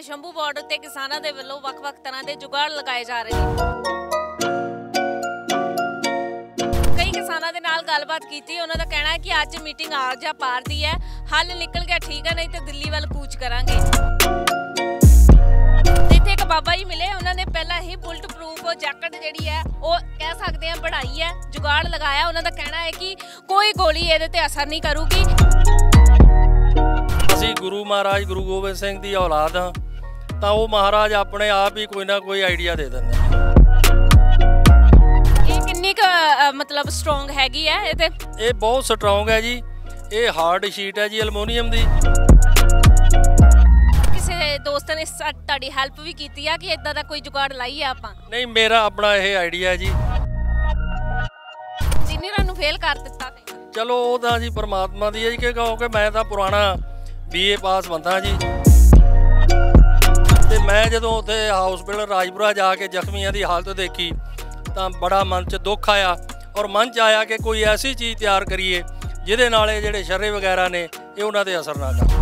Shambhu border ਤੇ ਕਿਸਾਨਾਂ ਦੇ ਵੱਲੋਂ ਵੱਖ-ਵੱਖ ਤਰ੍ਹਾਂ ਦੇ ਜੁਗਾੜ ਲਗਾਏ ਜਾ ਰਹੇ ਨੇ ਕਈ ਕਿਸਾਨਾਂ ਦੇ ਨਾਲ ਗੱਲਬਾਤ ਕੀਤੀ ਉਹਨਾਂ ਦਾ ਕਹਿਣਾ ਹੈ ਕਿ ਅੱਜ ਮੀਟਿੰਗ ਆ ਜਾਂ ਪਾਰਦੀ ਹੈ ਹੱਲ ਨਿਕਲ ਗਿਆ ਠੀਕ ਹੈ ਨਹੀਂ ਤੇ ਦਿੱਲੀ ਵੱਲ ਕੂਚ ਕਰਾਂਗੇ ਇੱਥੇ ਇੱਕ ਬਾਬਾ ਜੀ ਮਿਲੇ ਉਹਨਾਂ ਨੇ ਪਹਿਲਾਂ ਹੀ ਬੁਲਟ ਪ੍ਰੂਫ ਜੈਕਟ ਜਿਹੜੀ ਹੈ ਉਹ ਕਹਿ ਸਕਦੇ ਆ ਬੜਾਈ ਹੈ ਜੁਗਾੜ ਲਗਾਇਆ ਉਹਨਾਂ ਦਾ ਕਹਿਣਾ ਹੈ ਕਿ ਕੋਈ ਗੋਲੀ ਇਹਦੇ ਤੇ ਅਸਰ ਨਹੀਂ ਕਰੂਗੀ ਮਹਾਰਾਜ ਗੁਰੂ ਗੋਬਿੰਦ ਸਿੰਘ ਦੀ ਔਲਾਦ ਹਾਂ ਤਾਂ ਉਹ ਮਹਾਰਾਜ ਆਪਣੇ ਆਪ ਹੀ ਕੋਈ ਨਾ ਕੋਈ ਆਈਡੀਆ ਦੇ ਦਿੰਦੇ ਨੇ ਇਹ ਕਿੰਨੀ ਕੁ ਮਤਲਬ ਸਟਰੋਂਗ ਹੈਗੀ ਹੈ ਇਹ ਤੇ ਇਹ ਬਹੁਤ ਸਟਰੋਂਗ ਹੈ ਜੀ ਇਹ ਹਾਰਡ ਸ਼ੀਟ ਹੈ ਜੀ ਐਲੂਮੀਨੀਅਮ ਦੀ ਕਿਸੇ ਦੋਸਤ ਨੇ ਤੁਹਾਡੀ ਹੈਲਪ ਵੀ ਕੀਤੀ ਆ ਕਿ ਇਦਾਂ ਦਾ ਕੋਈ ਜੁਗਾੜ ਆ ਆਪਾਂ ਨਹੀਂ ਮੇਰਾ ਆਪਣਾ ਇਹ ਆਈਡੀਆ ਹੈ ਜੀ ਜਿੰਨੇ ਨੂੰ ਫੇਲ ਕਰ ਦਿੱਤਾ ਚਲੋ ਉਹ ਤਾਂ ਜੀ ਪਰਮਾਤਮਾ ਦੀ ਹੈ ਜੀ ਕਿ ਕਹੋ ਕਿ ਮੈਂ ਤਾਂ ਪੁਰਾਣਾ ਬੀਏ ਪਾਸ ਬੰਦਾ ਜੀ ਤੇ ਮੈਂ ਜਦੋਂ ਉੱਥੇ ਹਸਪੀਟਲ ਰਾਜਪੁਰਾ ਜਾ ਕੇ ਜ਼ਖਮੀਆਂ ਦੀ ਹਾਲਤ ਦੇਖੀ ਤਾਂ ਬੜਾ ਮਨ 'ਚ ਦੁੱਖ ਆਇਆ ਔਰ ਮਨ 'ਚ ਆਇਆ ਕਿ ਕੋਈ ਐਸੀ ਚੀਜ਼ ਤਿਆਰ ਕਰੀਏ ਜਿਹਦੇ ਨਾਲ ਇਹ ਜਿਹੜੇ ਸ਼ਰੇ ਵਗੈਰਾ ਨੇ ਇਹ ਉਹਨਾਂ ਤੇ ਅਸਰ ਨਾ ਕਰੇ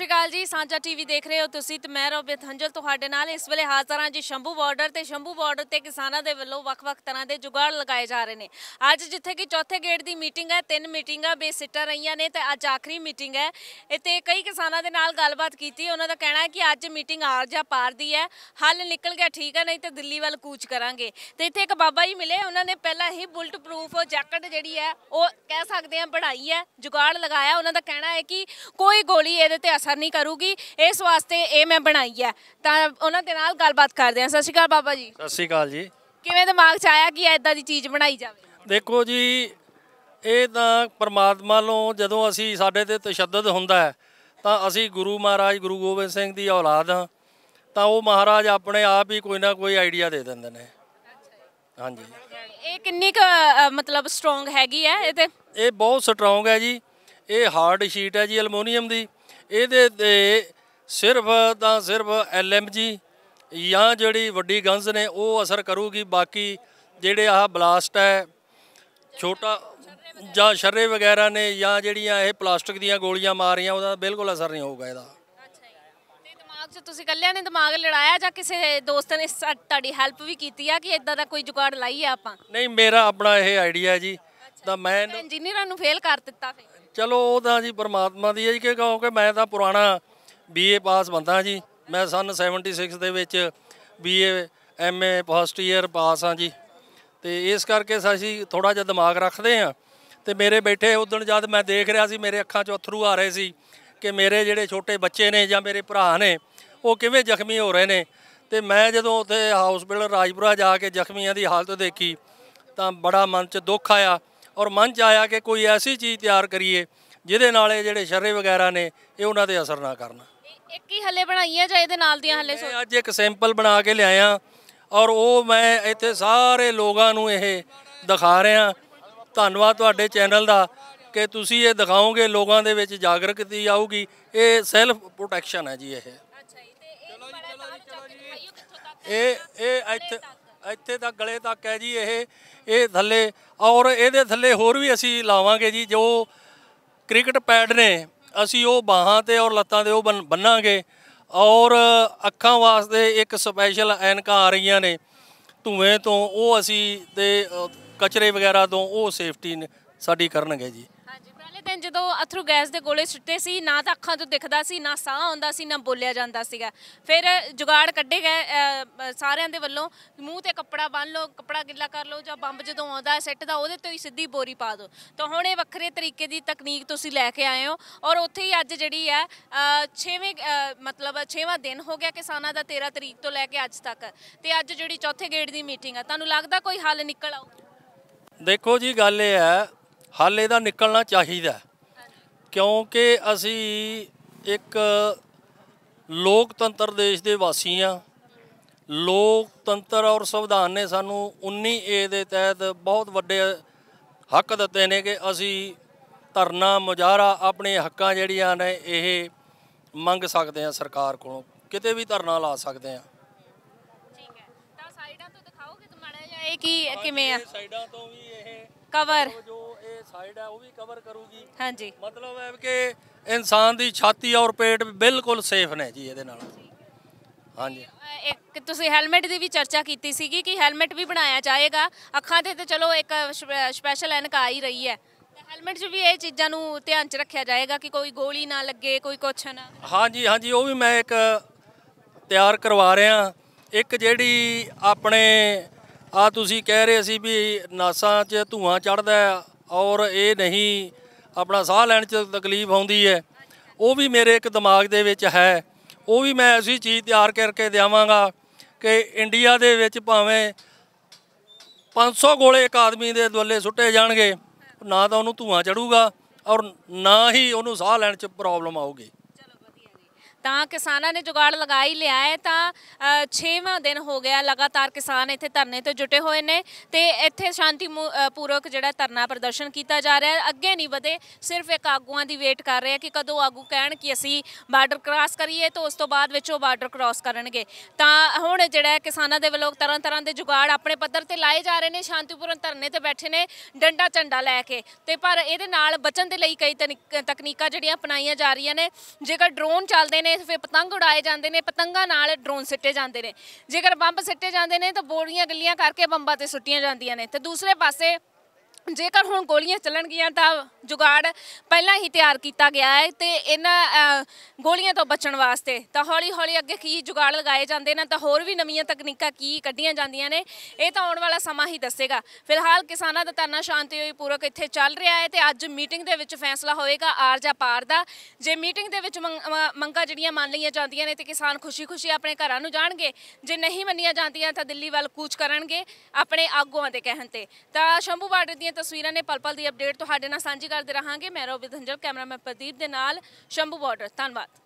ਸ਼੍ਰੀ ਅਕਾਲ ਜੀ ਸਾਂਝਾ ਟੀਵੀ ਦੇਖ ਰਹੇ ਹੋ ਤੁਸੀਂ ਤੇ ਮੈਂ ਰੋਬਿਤ ਹੰਜਲ ਤੁਹਾਡੇ ਨਾਲ ਇਸ ਵੇਲੇ ਹਾਜ਼ਰ ਹਾਂ ਜੀ ਸ਼ੰਭੂ ਬਾਰਡਰ ਤੇ ਸ਼ੰਭੂ ਬਾਰਡਰ ਤੇ ਕਿਸਾਨਾਂ ਦੇ ਵੱਲੋਂ ਵੱਖ-ਵੱਖ ਤਰ੍ਹਾਂ ਦੇ ਜੁਗਾੜ ਲਗਾਏ ਜਾ ਰਹੇ ਨੇ ਅੱਜ ਜਿੱਥੇ ਕਿ ਚੌਥੇ ਗੇੜ ਦੀ ਮੀਟਿੰਗ ਹੈ ਤਿੰਨ ਮੀਟਿੰਗਾਂ ਬੇਸਿੱਟਾ ਰਹੀਆਂ ਨੇ ਤੇ ਅੱਜ ਆਖਰੀ ਮੀਟਿੰਗ ਹੈ ਇੱਥੇ ਕਈ ਕਿਸਾਨਾਂ ਦੇ ਨਾਲ ਗੱਲਬਾਤ ਕੀਤੀ ਉਹਨਾਂ ਦਾ ਕਹਿਣਾ ਹੈ ਕਿ ਅੱਜ ਮੀਟਿੰਗ ਆਰ ਜਾਂ ਪਾਰ ਦੀ ਹੈ ਹੱਲ ਨਿਕਲ ਗਿਆ ਠੀਕ ਹੈ ਨਹੀਂ ਤੇ ਦਿੱਲੀ ਵੱਲ ਕੂਚ ਕਰਾਂਗੇ ਤੇ ਇੱਥੇ ਇੱਕ ਬਾਬਾ ਜੀ ਮਿਲੇ ਉਹਨਾਂ ਨੇ ਪਹਿਲਾਂ ਹੀ ਬੁਲਟ ਪ੍ਰੂਫ ਜੈਕਟ ਜਿਹੜੀ ਹੈ ਉਹ ਕਹਿ ਸਕਦੇ ਆ ਬੜਾਈ ਹੈ ਜੁਗਾੜ ਲਗਾਇਆ ਉਹਨਾਂ ਦਾ ਕਹਿਣਾ ਹੈ ਕਿ ਕੋਈ ਗੋਲੀ ਇਹਦੇ ਤੇ ਅਸਰ ਅਸਰ ਨਹੀਂ ਕਰੂਗੀ ਇਸ ਵਾਸਤੇ ਇਹ ਮੈਂ ਬਣਾਈ ਹੈ ਤਾਂ ਉਹਨਾਂ ਦੇ ਨਾਲ ਗੱਲਬਾਤ ਕਰਦੇ ਹਾਂ ਸਤਿ ਸ਼੍ਰੀ ਅਕਾਲ ਬਾਬਾ ਜੀ ਸਤਿ ਸ਼੍ਰੀ ਅਕਾਲ ਜੀ ਕਿਵੇਂ ਦਿਮਾਗ 'ਚ ਆਇਆ ਕਿ ਐਦਾਂ ਦੀ ਚੀਜ਼ ਬਣਾਈ ਜਾਵੇ ਦੇਖੋ ਜੀ ਇਹ ਤਾਂ ਪਰਮਾਤਮਾ ਨੂੰ ਜਦੋਂ ਅਸੀਂ ਸਾਡੇ ਤੇ ਤਸ਼ੱਦਦ ਹੁੰਦਾ ਹੈ ਤਾਂ ਅਸੀਂ ਗੁਰੂ ਮਹਾਰਾਜ ਗੁਰੂ ਗੋਬਿੰਦ ਸਿੰਘ ਦੀ ਔਲਾਦ ਹਾਂ ਤਾਂ ਉਹ ਮਹਾਰਾਜ ਆਪਣੇ ਆਪ ਹੀ ਕੋਈ ਨਾ ਕੋਈ ਆਈਡੀਆ ਦੇ ਦਿੰਦੇ ਨੇ ਹਾਂਜੀ ਇਹ ਕਿੰਨੀ ਕੁ ਮਤਲਬ ਸਟਰੋਂਗ ਹੈਗੀ ਹੈ ਇਹ ਤੇ ਇਹ ਬਹੁਤ ਸਟਰੋਂਗ ਹੈ ਜੀ ਇਹ ਹਾਰਡ ਸ਼ੀਟ ਹੈ ਜੀ ਐਲੂਮੀਨੀਅਮ ਦੀ ਇਹਦੇ ਤੇ ਸਿਰਫ ਤਾਂ ਸਿਰਫ ਐਲਐਮਜੀ ਜਾਂ ਜਿਹੜੀ ਵੱਡੀ ਗੰਜ਼ ਨੇ ਉਹ ਅਸਰ ਕਰੂਗੀ ਬਾਕੀ ਜਿਹੜੇ ਆਹ ਬਲਾਸਟ ਹੈ ਛੋਟਾ ਜਾਂ ਸ਼ਰੇ ਵਗੈਰਾ ਨੇ ਜਾਂ ਜਿਹੜੀਆਂ ਇਹ ਪਲਾਸਟਿਕ ਦੀਆਂ ਗੋਲੀਆਂ ਮਾਰ ਰਹੀਆਂ ਉਹਦਾ ਬਿਲਕੁਲ ਅਸਰ ਨਹੀਂ ਹੋਊਗਾ ਇਹਦਾ ਦਿਮਾਗ 'ਚ ਤੁਸੀਂ ਕੱਲਿਆਂ ਨੇ ਦਿਮਾਗ ਲੜਾਇਆ ਜਾਂ ਕਿਸੇ ਦੋਸਤ ਨੇ ਤੁਹਾਡੀ ਹੈਲਪ ਵੀ ਕੀਤੀ ਆ ਕਿ ਇਦਾਂ ਦਾ ਕੋਈ ਜੁਗਾੜ ਲਾਈਏ ਆਪਾਂ ਨਹੀਂ ਮੇਰਾ ਆਪਣਾ ਇਹ ਆਈਡੀਆ ਜੀ ਤਾਂ ਮੈਂ ਇੰਜੀਨੀਅਰਾਂ ਨੂੰ ਫੇਲ ਕਰ ਦਿੱਤਾ ਫੇ ਚਲੋ ਉਹ ਤਾਂ ਜੀ ਪਰਮਾਤਮਾ ਦੀ ਹੈ ਜੀ ਕਿ ਕਹੋ ਕਿ ਮੈਂ ਤਾਂ ਪੁਰਾਣਾ ਬੀਏ ਪਾਸ ਬੰਦਾ ਜੀ ਮੈਂ ਸਨ 76 ਦੇ ਵਿੱਚ BA MA first year pass ਹਾਂ ਜੀ ਤੇ ਇਸ ਕਰਕੇ ਸਾਸੀ ਥੋੜਾ ਜਿਹਾ ਦਿਮਾਗ ਰੱਖਦੇ ਆ ਤੇ ਮੇਰੇ ਬੈਠੇ ਉਦੋਂ ਜਦ ਮੈਂ ਦੇਖ ਰਿਹਾ ਸੀ ਮੇਰੇ ਅੱਖਾਂ 'ਚੋਂ ਅਥਰੂ ਆ ਰਹੇ ਸੀ ਕਿ ਮੇਰੇ ਜਿਹੜੇ ਛੋਟੇ ਬੱਚੇ ਨੇ ਜਾਂ ਮੇਰੇ ਭਰਾ ਨੇ ਉਹ ਕਿਵੇਂ ਜ਼ਖਮੀ ਹੋ ਰਹੇ ਨੇ ਤੇ ਮੈਂ ਜਦੋਂ ਉੱਥੇ ਹਸਪੀਟਲ ਰਾਜਪੁਰਾ ਜਾ ਕੇ ਜ਼ਖਮੀਆਂ ਦੀ ਹਾਲਤ ਦੇਖੀ ਤਾਂ ਬੜਾ ਮਨ 'ਚ ਦੁੱਖ ਆਇਆ ਔਰ ਮਨ 'ਚ ਆਇਆ ਕਿ ਕੋਈ ਐਸੀ ਚੀਜ਼ ਤਿਆਰ ਕਰੀਏ ਜਿਹਦੇ ਨਾਲ ਇਹ ਜਿਹੜੇ ਸ਼ਰੇ ਵਗੈਰਾ ਨੇ ਇਹ ਉਹਨਾਂ ਤੇ ਅਸਰ ਨਾ ਕਰਨ ਇੱਕ ਹੀ ਹੱਲੇ ਬਣਾਈਆਂ ਜਾਂ ਇਹਦੇ ਨਾਲ ਦੀਆਂ ਹੱਲੇ ਸੋ ਅੱਜ ਇੱਕ ਸੈਂਪਲ ਬਣਾ ਕੇ ਲਿਆਇਆ ਔਰ ਉਹ ਮੈਂ ਇੱਥੇ ਸਾਰੇ ਲੋਕਾਂ ਨੂੰ ਇਹ ਦਿਖਾ ਰਿਹਾ ਧੰਨਵਾਦ ਤੁਹਾਡੇ ਚੈਨਲ ਦਾ ਕਿ ਤੁਸੀਂ ਇਹ ਦਿਖਾਓਗੇ ਲੋਕਾਂ ਦੇ ਵਿੱਚ ਜਾਗਰੂਕਤੀ ਆਊਗੀ ਇਹ ਸੈਲਫ ਪ੍ਰੋਟੈਕਸ਼ਨ ਹੈ ਜੀ ਇਹ ਇਹ ਇਹ ਇੱਥੇ ਇੱਥੇ ਤਾਂ ਗਲੇ ਤੱਕ ਹੈ ਜੀ ਇਹ ਇਹ ਥੱਲੇ ਔਰ ਇਹਦੇ ਥੱਲੇ ਹੋਰ ਵੀ ਅਸੀਂ ਲਾਵਾਂਗੇ ਜੀ ਜੋ ਕ੍ਰਿਕਟ ਪੈਡ ਨੇ ਅਸੀਂ ਉਹ ਬਾਹਾਂ ਤੇ ਔਰ ਲੱਤਾਂ ਤੇ ਉਹ ਬੰਨਾਂਗੇ ਔਰ ਅੱਖਾਂ ਵਾਸਤੇ ਇੱਕ ਸਪੈਸ਼ਲ ਐਨਕਾਂ ਆ ਰਹੀਆਂ ਨੇ ਧੂਏ ਤੋਂ ਉਹ ਅਸੀਂ ਤੇ ਕਚਰੇ ਵਗੈਰਾ ਤੋਂ ਉਹ ਸੇਫਟੀ ਸਾਡੀ ਕਰਨਗੇ ਜੀ ਜਦੋਂ ਅਥਰੂ ਗੈਸ ਦੇ ਗੋਲੇ ਸੁੱਟੇ ਸੀ ਨਾ ਤਾਂ ਅੱਖਾਂ ਤੋਂ ਦਿਖਦਾ ਸੀ ਨਾ ਸਾਹ ਆਉਂਦਾ ਸੀ ਨਾ ਬੋਲਿਆ ਜਾਂਦਾ ਸੀਗਾ ਫਿਰ ਜੁਗਾੜ ਕੱਢੇ ਗਏ ਸਾਰਿਆਂ ਦੇ ਵੱਲੋਂ ਮੂੰਹ ਤੇ ਕੱਪੜਾ ਬੰਨ ਲਓ ਕੱਪੜਾ ਗਿੱਲਾ ਕਰ ਲਓ ਜਾਂ ਬੰਬ ਜਦੋਂ ਆਉਂਦਾ ਹੈ ਸੈੱਟ ਦਾ ਉਹਦੇ ਤੋਂ ਹੀ ਸਿੱਧੀ ਬੋਰੀ ਪਾ ਦਿਓ ਤਾਂ ਹੁਣ ਇਹ ਵੱਖਰੇ ਤਰੀਕੇ ਦੀ ਤਕਨੀਕ ਤੁਸੀਂ ਲੈ ਕੇ ਆਏ ਹੋ ਔਰ ਉੱਥੇ ਹੀ ਅੱਜ ਜਿਹੜੀ ਹੈ 6ਵੇਂ ਮਤਲਬ 6ਵਾਂ ਦਿਨ ਹੋ ਗਿਆ ਕਿਸਾਨਾਂ ਦਾ 13 ਤਰੀਕ ਤੋਂ ਲੈ ਕੇ ਅੱਜ ਤੱਕ ਤੇ ਅੱਜ ਜਿਹੜੀ ਚੌਥੇ ਗੇੜ ਦੀ ਮੀਟਿੰਗ ਆ ਤੁਹਾਨੂੰ ਲੱਗਦਾ ਕੋਈ ਹੱਲ ਨਿਕਲ ਆਊ ਦੇਖੋ ਜੀ ਗੱਲ ਇਹ ਹੈ ਹੱਲ ਇਹਦਾ ਨਿਕਲਣਾ ਚਾਹੀਦਾ ਕਿਉਂਕਿ ਅਸੀਂ ਇੱਕ ਲੋਕਤੰਤਰ ਦੇਸ਼ ਦੇ ਵਾਸੀ ਆ ਲੋਕਤੰਤਰ ਔਰ ਸੰਵਿਧਾਨ ਨੇ ਸਾਨੂੰ 19 ਦੇ ਤਹਿਤ ਬਹੁਤ ਵੱਡੇ ਹੱਕ ਦਿੱਤੇ ਨੇ ਕਿ ਅਸੀਂ ਧਰਨਾ ਮੁਜ਼ਾਹਰਾ ਆਪਣੇ ਹੱਕਾਂ ਜਿਹੜੀਆਂ ਨੇ ਇਹ ਮੰਗ ਸਕਦੇ ਆ ਸਰਕਾਰ ਕੋਲੋਂ ਕਿਤੇ ਵੀ ਧਰਨਾ ਲਾ ਸਕਦੇ ਆ ਠੀਕ ਹੈ ਤਾਂ ਸਾਈਡਾਂ ਤੋਂ ਦਿਖਾਓਗੇ ਤੁਮਾੜਾ ਜਾਂ ਇਹ ਕੀ ਕਿਵੇਂ ਆ ਸਾਈਡਾਂ ਤੋਂ ਵੀ ਇਹ ਕਵਰ ਜੋ ਇਹ ਸਾਈਡ ਹੈ ਉਹ ਵੀ ਕਵਰ ਕਰੂਗੀ ਹਾਂਜੀ ਮਤਲਬ ਹੈ ਕਿ ਇਨਸਾਨ ਦੀ ਛਾਤੀ ਔਰ ਪੇਟ ਬਿਲਕੁਲ ਸੇਫ ਨੇ ਜੀ ਇਹਦੇ ਨਾਲ ਹਾਂਜੀ ਇੱਕ ਤੁਸੀਂ ਹੈਲਮਟ ਦੀ ਵੀ ਚਰਚਾ ਕੀਤੀ ਸੀਗੀ ਕਿ ਹੈਲਮਟ ਵੀ ਬਣਾਇਆ ਜਾਏਗਾ ਅੱਖਾਂ ਤੇ ਤੇ ਚਲੋ ਇੱਕ ਸਪੈਸ਼ਲ ਐਨਕ ਆ ਹੀ ਰਹੀ ਹੈ ਹੈਲਮਟ 'ਚ ਵੀ ਇਹ ਚੀਜ਼ਾਂ ਨੂੰ ਧਿਆਨ 'ਚ ਰੱਖਿਆ ਜਾਏਗਾ ਕਿ ਕੋਈ ਗੋਲੀ ਨਾ ਲੱਗੇ ਕੋਈ ਕੁਛ ਨਾ ਹਾਂਜੀ ਹਾਂਜੀ ਉਹ ਵੀ ਮੈਂ ਇੱਕ ਤਿਆਰ ਕਰਵਾ ਰਿਹਾ ਇੱਕ ਜਿਹੜੀ ਆਪਣੇ ਆ ਤੁਸੀਂ ਕਹਿ ਰਹੇ ਸੀ ਵੀ ਨਾਸਾਂ 'ਚ ਧੂਆਂ ਚੜਦਾ ਔਰ ਇਹ ਨਹੀਂ ਆਪਣਾ ਸਾਹ ਲੈਣ 'ਚ ਤਕਲੀਫ ਆਉਂਦੀ ਹੈ ਉਹ ਵੀ ਮੇਰੇ ਇੱਕ ਦਿਮਾਗ ਦੇ ਵਿੱਚ ਹੈ ਉਹ ਵੀ ਮੈਂ ਐਸੀ ਚੀਜ਼ ਤਿਆਰ ਕਰਕੇ ਦੇਵਾਂਗਾ ਕਿ ਇੰਡੀਆ ਦੇ ਵਿੱਚ ਭਾਵੇਂ 500 ਗੋਲੇ ਇੱਕ ਆਦਮੀ ਦੇ ਦੁੱਲੇ ਸੁੱਟੇ ਜਾਣਗੇ ਨਾ ਤਾਂ ਉਹਨੂੰ ਧੂਆਂ ਚੜੂਗਾ ਔਰ ਨਾ ਹੀ ਉਹਨੂੰ ਸਾਹ ਲੈਣ 'ਚ ਪ੍ਰੋਬਲਮ ਆਊਗੀ ਤਾਂ ਕਿਸਾਨਾਂ ਨੇ ਜੁਗਾੜ ਲਗਾ ਹੀ ਲਿਆ ਹੈ ਤਾਂ 6ਵਾਂ ਦਿਨ ਹੋ ਗਿਆ ਲਗਾਤਾਰ ਕਿਸਾਨ ਇੱਥੇ ਧਰਨੇ ਤੇ ਜੁਟੇ ਹੋਏ ਨੇ ਤੇ ਇੱਥੇ ਸ਼ਾਂਤੀ ਪੂਰਵਕ ਜਿਹੜਾ ਧਰਨਾ ਪ੍ਰਦਰਸ਼ਨ ਕੀਤਾ ਜਾ ਰਿਹਾ ਅੱਗੇ ਨਹੀਂ ਵਧੇ ਸਿਰਫ ਇੱਕ ਆਗੂਆਂ ਦੀ ਵੇਟ ਕਰ ਰਹੇ ਆ ਕਿ ਕਦੋਂ ਆਗੂ ਕਹਿਣ ਕਿ ਅਸੀਂ ਬਾਰਡਰ ਕ੍ਰਾਸ ਕਰੀਏ ਤਾਂ ਉਸ ਤੋਂ ਬਾਅਦ ਵਿੱਚ ਉਹ ਬਾਰਡਰ ਕ੍ਰਾਸ ਕਰਨਗੇ ਤਾਂ ਹੁਣ ਜਿਹੜਾ ਕਿਸਾਨਾਂ ਦੇ ਵੱਲੋਂ ਤਰ੍ਹਾਂ ਤਰ੍ਹਾਂ ਦੇ ਜੁਗਾੜ ਆਪਣੇ ਪੱਧਰ ਤੇ ਲਾਏ ਜਾ ਰਹੇ ਨੇ ਸ਼ਾਂਤੀਪੂਰਨ ਧਰਨੇ ਤੇ ਬੈਠੇ ਨੇ ਡੰਡਾ ਝੰਡਾ ਲੈ ਕੇ ਤੇ ਪਰ ਇਹਦੇ ਨਾਲ ਬਚਣ ਦੇ ਲਈ ਕਈ ਤਕਨੀਕਾਂ ਜਿਹੜੀਆਂ ਅਪਣਾਈਆਂ ਜਾ ਰਹੀਆਂ ਨੇ ਜੇਕਰ ਡਰੋਨ ਚੱਲਦੇ ਨੇ ਨੇ ਫਿਰ ਪਤੰਗ ਉਡਾਏ ਜਾਂਦੇ ਨੇ ਪਤੰਗਾਂ ਨਾਲ ਡਰੋਨ ਸਿੱਟੇ ਜਾਂਦੇ ਨੇ ਜੇਕਰ ਬੰਬ ਸਿੱਟੇ ਜਾਂਦੇ ਨੇ ਤਾਂ ਬੋੜੀਆਂ ਗੱਲੀਆਂ ਕਰਕੇ ਬੰਬਾਂ ਤੇ ਸੁੱਟੀਆਂ ਜਾਂਦੀਆਂ ਨੇ ਤੇ ਦੂਸਰੇ ਪਾਸੇ ਜੇਕਰ ਹੁਣ ਗੋਲੀਆਂ ਚੱਲਣਗੀਆਂ ਤਾਂ ਜੁਗਾੜ ਪਹਿਲਾਂ ਹੀ ਤਿਆਰ ਕੀਤਾ ਗਿਆ ਹੈ ਤੇ ਇਹਨਾਂ ਗੋਲੀਆਂ ਤੋਂ ਬਚਣ ਵਾਸਤੇ ਤਾਂ ਹੌਲੀ ਹੌਲੀ ਅੱਗੇ ਕੀ ਜੁਗਾੜ ਲਗਾਏ ਜਾਂਦੇ ਨੇ ਤਾਂ ਹੋਰ ਵੀ ਨਵੀਆਂ ਤਕਨੀਕਾਂ ਕੀ ਕੱਢੀਆਂ ਜਾਂਦੀਆਂ ਨੇ ਇਹ ਤਾਂ ਆਉਣ ਵਾਲਾ ਸਮਾਂ ਹੀ ਦੱਸੇਗਾ ਫਿਲਹਾਲ ਕਿਸਾਨਾਂ ਦਾ ਧਰਨਾ ਸ਼ਾਂਤੀ ਹੋਈ ਪੂਰਕ ਇੱਥੇ ਚੱਲ ਰਿਹਾ ਹੈ ਤੇ ਅੱਜ ਮੀਟਿੰਗ ਦੇ ਵਿੱਚ ਫੈਸਲਾ ਹੋਏਗਾ ਆਰ ਜਾਂ ਪਾਰ ਦਾ ਜੇ ਮੀਟਿੰਗ ਦੇ ਵਿੱਚ ਮੰਗਾਂ ਜਿਹੜੀਆਂ ਮੰਨ ਲਈਆਂ ਜਾਂਦੀਆਂ ਨੇ ਤੇ ਕਿਸਾਨ ਖੁਸ਼ੀ-ਖੁਸ਼ੀ ਆਪਣੇ ਘਰਾਂ ਨੂੰ ਜਾਣਗੇ ਜੇ ਨਹੀਂ ਮੰਨੀਆਂ ਜਾਂਦੀਆਂ ਤਾਂ ਦਿੱਲੀ ਵੱਲ ਕੂਚ ਕਰਨਗੇ ਆਪਣੇ ਆਗੂਆਂ ਦੇ ਕਹਿਣ ਤੇ ਤਾਂ ਸ਼ੰਭੂ ਬਾਰਡਰ ਦੀ ਦੀਆਂ ਤਸਵੀਰਾਂ ਨੇ ਪਲ-ਪਲ ਦੀ ਅਪਡੇਟ ਤੁਹਾਡੇ ਨਾਲ ਸਾਂਝੀ ਕਰਦੇ ਰਹਾਂਗੇ ਮੈਂ ਰੋਬਿਤ ਹੰਜਲ ਕੈਮਰਾਮੈਨ ਪ੍ਰਦੀਪ ਦੇ ਨਾਲ ਸ਼ੰਭੂ ਬਾਰਡਰ ਧੰਨਵਾਦ